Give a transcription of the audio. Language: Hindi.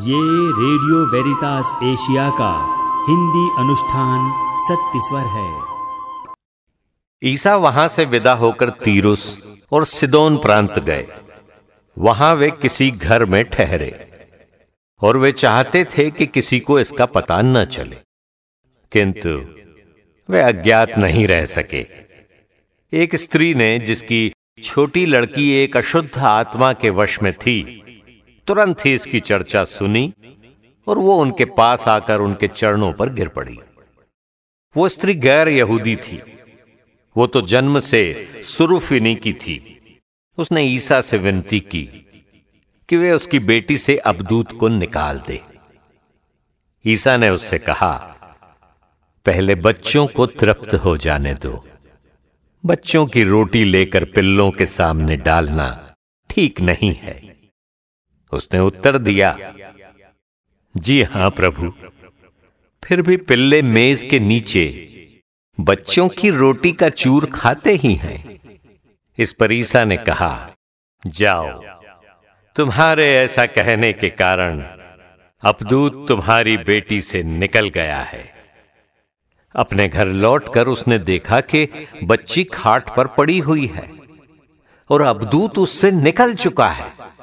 ये रेडियो वेरितास एशिया का हिंदी अनुष्ठान सत्य स्वर है ईसा वहां से विदा होकर तीरुस और सिदोन प्रांत गए वहां वे किसी घर में ठहरे और वे चाहते थे कि किसी को इसका पता न चले किंतु वे अज्ञात नहीं रह सके एक स्त्री ने जिसकी छोटी लड़की एक अशुद्ध आत्मा के वश में थी तुरंत ही इसकी चर्चा सुनी और वो उनके पास आकर उनके चरणों पर गिर पड़ी वो स्त्री गैर यहूदी थी वो तो जन्म से सुरुफिनी की थी उसने ईसा से विनती की कि वे उसकी बेटी से अबदूत को निकाल दे ईसा ने उससे कहा पहले बच्चों को तृप्त हो जाने दो बच्चों की रोटी लेकर पिल्लों के सामने डालना ठीक नहीं है उसने उत्तर दिया जी हां प्रभु फिर भी पिल्ले मेज के नीचे बच्चों की रोटी का चूर खाते ही हैं इस पर ईसा ने कहा जाओ तुम्हारे ऐसा कहने के कारण अपदूत तुम्हारी बेटी से निकल गया है अपने घर लौटकर उसने देखा कि बच्ची खाट पर पड़ी हुई है और अबदूत उससे निकल चुका है